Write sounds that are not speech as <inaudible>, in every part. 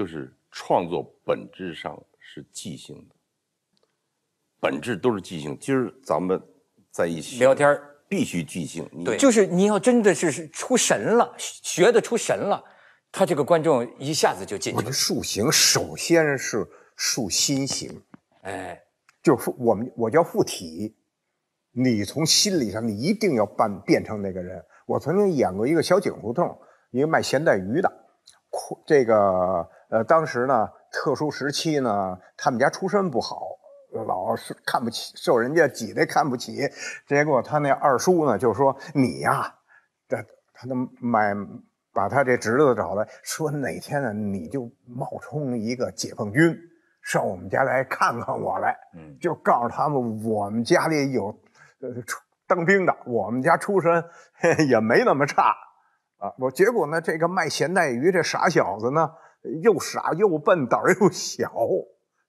就是创作本质上是即兴的，本质都是即兴。今儿咱们在一起聊天必须即兴。对，就是你要真的是出神了，学的出神了，他这个观众一下子就进去了。塑形首先是塑心形，哎，就是我们我叫附体，你从心理上你一定要扮变成那个人。我曾经演过一个小井胡同，一个卖咸带鱼的，这个。呃，当时呢，特殊时期呢，他们家出身不好，老是看不起，受人家挤兑看不起。结果他那二叔呢，就说你呀，这他能买，把他这侄子找来说，哪天呢，你就冒充一个解放军，上我们家来看看我来。嗯，就告诉他们我们家里有，呃，当兵的，我们家出身 <laughs> 也没那么差啊。我结果呢，这个卖咸带鱼这傻小子呢。又傻又笨，胆儿又小，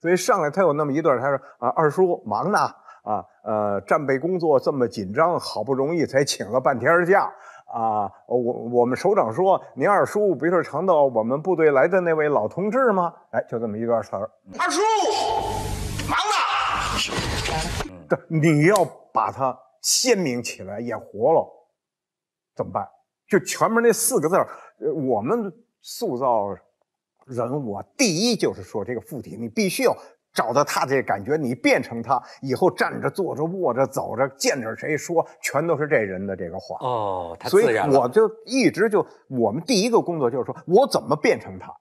所以上来他有那么一段，他说：“啊，二叔忙呢，啊，呃，战备工作这么紧张，好不容易才请了半天假，啊，我我们首长说，您二叔不是常到我们部队来的那位老同志吗？哎，就这么一段词儿，二叔忙呢，这你要把它鲜明起来，演活了怎么办？就前面那四个字，我们塑造。”人我第一就是说这个附体，你必须要找到他的感觉，你变成他以后站着坐着卧着走着见着谁说全都是这人的这个话哦，所以我就一直就我们第一个工作就是说我怎么变成他。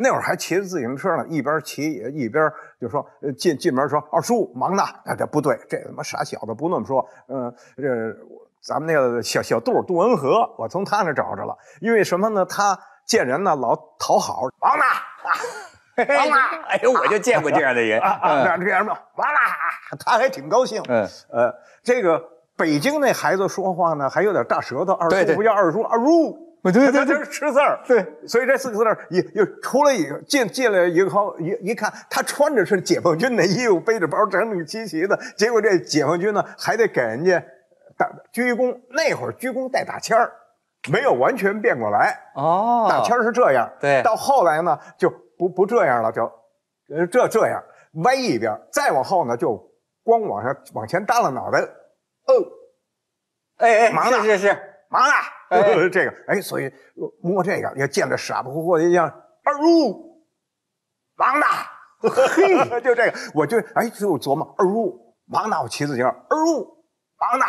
那会儿还骑着自行车呢，一边骑一边就说进进门说二叔忙呢，啊这不对，这他妈傻小子不那么说，呃这咱们那个小小杜杜文和，我从他那找着了，因为什么呢他。见人呢老讨好，王了，<laughs> 王了，哎呦，我就见过这样的人，这样这样吧，完了，他还挺高兴。呃，这个北京那孩子说话呢还有点大舌头，二叔不叫二叔，二叔，对对对，吃字儿。对，所以这四个字儿一又出来一个进进来一个，一一看他穿着是解放军的衣服，背着包整整齐齐的，结果这解放军呢还得给人家打鞠躬，那会儿鞠躬带打签儿。没有完全变过来哦，大签是这样，对，到后来呢就不不这样了，就，呃，这这样歪一边，再往后呢就光往上往前耷拉脑袋，哦，哎哎，忙呢，是是忙了，<laughs> 这个哎，所以摸这个要见着傻乎乎一样，二路忙的，嘿，<laughs> 就这个，我就哎就琢磨二路忙的，我骑自行车二路忙的，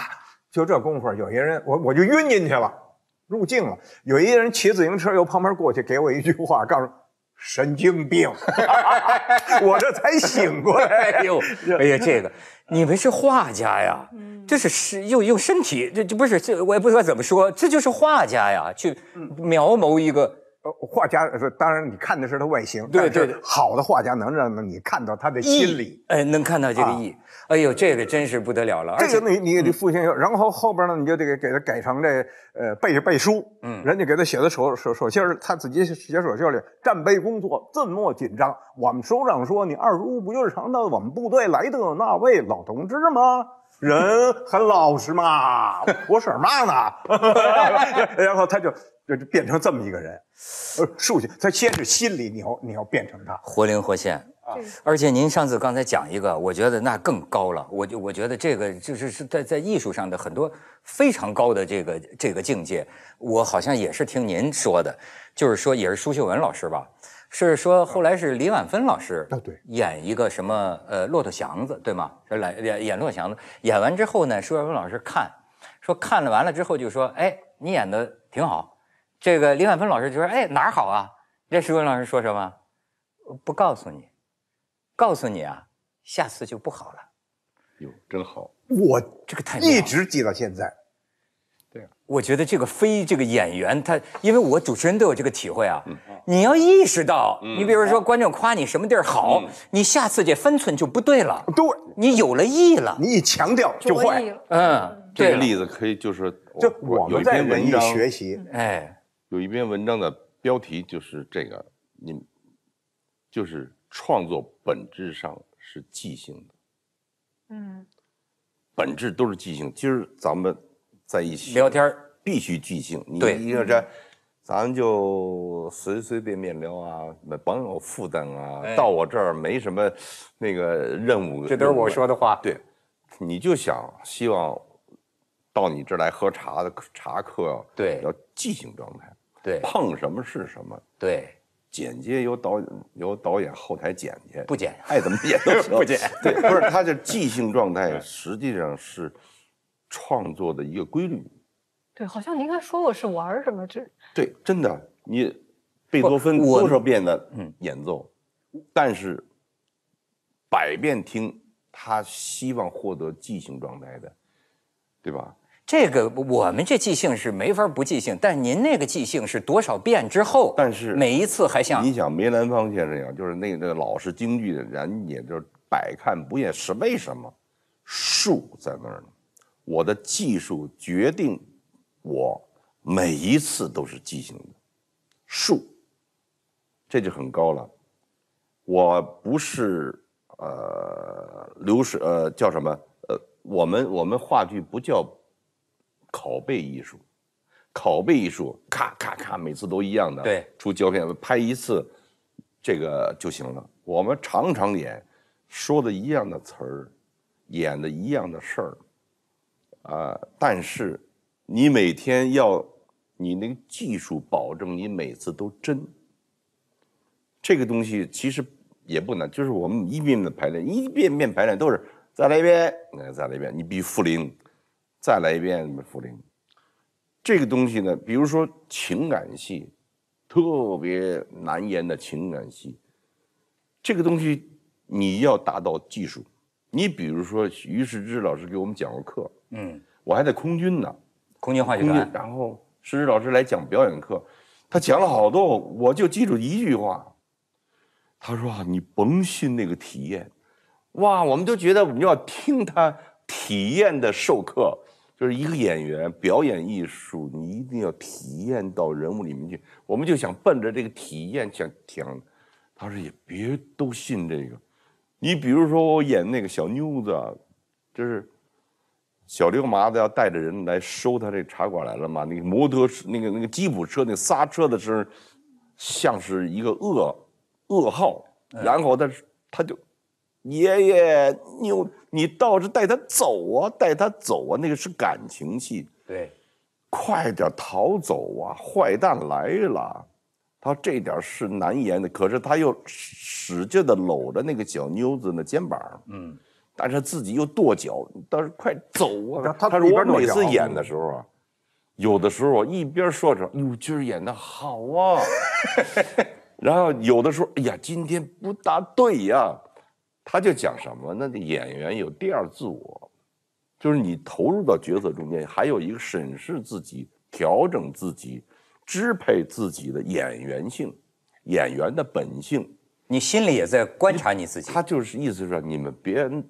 就这功夫，有些人我我就晕进去了。入境了，有一个人骑自行车由旁边过去，给我一句话，告诉神经病，<laughs> 我这才醒过来。哎呦，哎呀，这个，你们是画家呀，这是是用用身体，这这不是这我也不知道怎么说，这就是画家呀，去描摹一个。呃，画家是当然，你看的是他外形，但是好的画家能让你看到他的心理，哎，能看到这个意。哎呦，这个真是不得了了。这个你你得父亲然后后边呢，你就得给他改成这呃背背书，嗯，人家给他写的手手手信他自己写手信里，战备工作这么紧张，我们首长说你二叔不就是常到我们部队来的那位老同志吗？人很老实嘛，我 <laughs> 婶嘛呢，<laughs> 然后他就。就变成这么一个人，呃，竖起他先是心里你，要你要变成他活灵活现啊！而且您上次刚才讲一个，我觉得那更高了。我，就我觉得这个就是是在在艺术上的很多非常高的这个这个境界。我好像也是听您说的，就是说也是舒秀文老师吧，是说后来是李婉芬老师啊，对，演一个什么呃骆驼祥子对吗？说来演演骆驼祥子，演完之后呢，舒秀文老师看，说看了完了之后就说，哎，你演的挺好。这个李婉芬老师就说：“哎，哪儿好啊？”这史文老师说什么？不告诉你，告诉你啊，下次就不好了。哟，真好！我这个太一直记到现在。对我觉得这个非这个演员他，因为我主持人都有这个体会啊。嗯。你要意识到，你比如说观众夸你什么地儿好，你下次这分寸就不对了。对。你有了意了，你一强调就坏。嗯，这个例子可以，就是就我们在文艺学习，哎。有一篇文章的标题就是这个，你就是创作本质上是即兴的，嗯，本质都是即兴。今儿咱们在一起聊天，必须即兴。你一个这，咱就随随便便聊啊，甭有负担啊。到我这儿没什么那个任务，这都是我说的话。对，你就想希望到你这儿来喝茶的茶客，对，要即兴状态。对，碰什么是什么？对，剪接由导演由导演后台剪去，不剪，爱怎么剪都行，<laughs> 不剪。<laughs> 对，不是，他这即兴状态实际上是创作的一个规律。对，好像您刚说过是玩什么？这对，真的，你贝多芬多少遍的演奏，但是百遍听，他希望获得即兴状态的，对吧？这个我们这即兴是没法不即兴，但您那个即兴是多少遍之后？但是每一次还像你想梅兰芳先生一样，就是那那老是京剧的人，也就是百看不厌，是为什么？数在那儿呢，我的技术决定我每一次都是即兴的数，这就很高了。我不是呃流水呃叫什么呃我们我们话剧不叫。拷贝艺术，拷贝艺术，咔咔咔，每次都一样的。对，出胶片，拍一次，这个就行了。我们常常演，说的一样的词儿，演的一样的事儿，啊，但是你每天要你那个技术保证你每次都真。这个东西其实也不难，就是我们一遍遍排练，一遍遍排练都是再来一遍，再来一遍，你必须复灵。再来一遍茯苓，这个东西呢，比如说情感戏，特别难演的情感戏，这个东西你要达到技术。你比如说于世之老师给我们讲过课，嗯，我还在空军呢，空军话剧团，然后识之老师来讲表演课，他讲了好多，我就记住一句话，他说啊，你甭信那个体验，哇，我们都觉得我们要听他体验的授课。就是一个演员表演艺术，你一定要体验到人物里面去。我们就想奔着这个体验想挺他说也别都信这个。你比如说我演那个小妞子，就是小刘麻子要带着人来收他这茶馆来了嘛。那个摩托那个那个吉普车那刹车的声，像是一个噩噩耗。然后他他就。爷爷，妞，你倒是带他走啊，带他走啊，那个是感情戏。对，快点逃走啊，坏蛋来了！他这点是难言的，可是他又使劲的搂着那个小妞子的肩膀，嗯，但是自己又跺脚，倒是快走啊！他说我每次演的时候啊，有的时候一边说着，哟，今儿演的好啊，<laughs> 然后有的时候，哎呀，今天不大对呀。他就讲什么？那个演员有第二自我，就是你投入到角色中间，还有一个审视自己、调整自己、支配自己的演员性，演员的本性。你心里也在观察你自己。他就是意思是说，你们别，人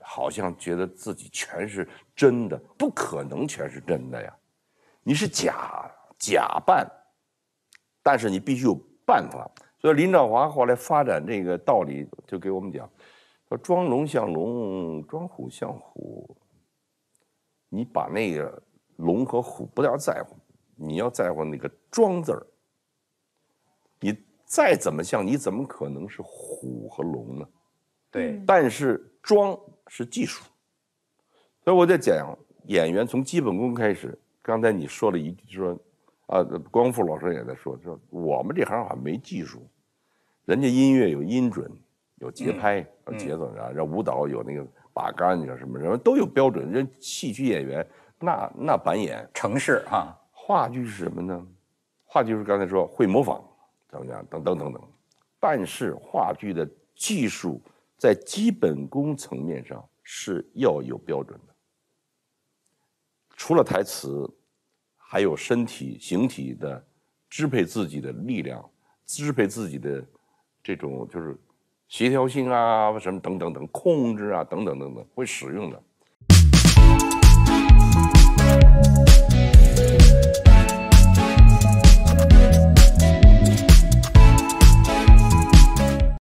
好像觉得自己全是真的，不可能全是真的呀。你是假假扮，但是你必须有办法。所以林兆华后来发展这个道理，就给我们讲，说装龙像龙，装虎像虎。你把那个龙和虎不要在乎，你要在乎那个装字儿。你再怎么像，你怎么可能是虎和龙呢？对。但是装是技术，所以我在讲演员从基本功开始。刚才你说了一句说。啊，光复老师也在说，说我们这行好像没技术，人家音乐有音准，有节拍，有节奏啊，让舞蹈有那个把杆，叫什么什么都有标准。人戏曲演员那那扮演城市哈，话剧是什么呢？话剧是刚才说会模仿，怎么讲？等等等等，但是话剧的技术在基本功层面上是要有标准的，除了台词。还有身体形体的支配自己的力量，支配自己的这种就是协调性啊，什么等等等控制啊，等等等等，会使用的。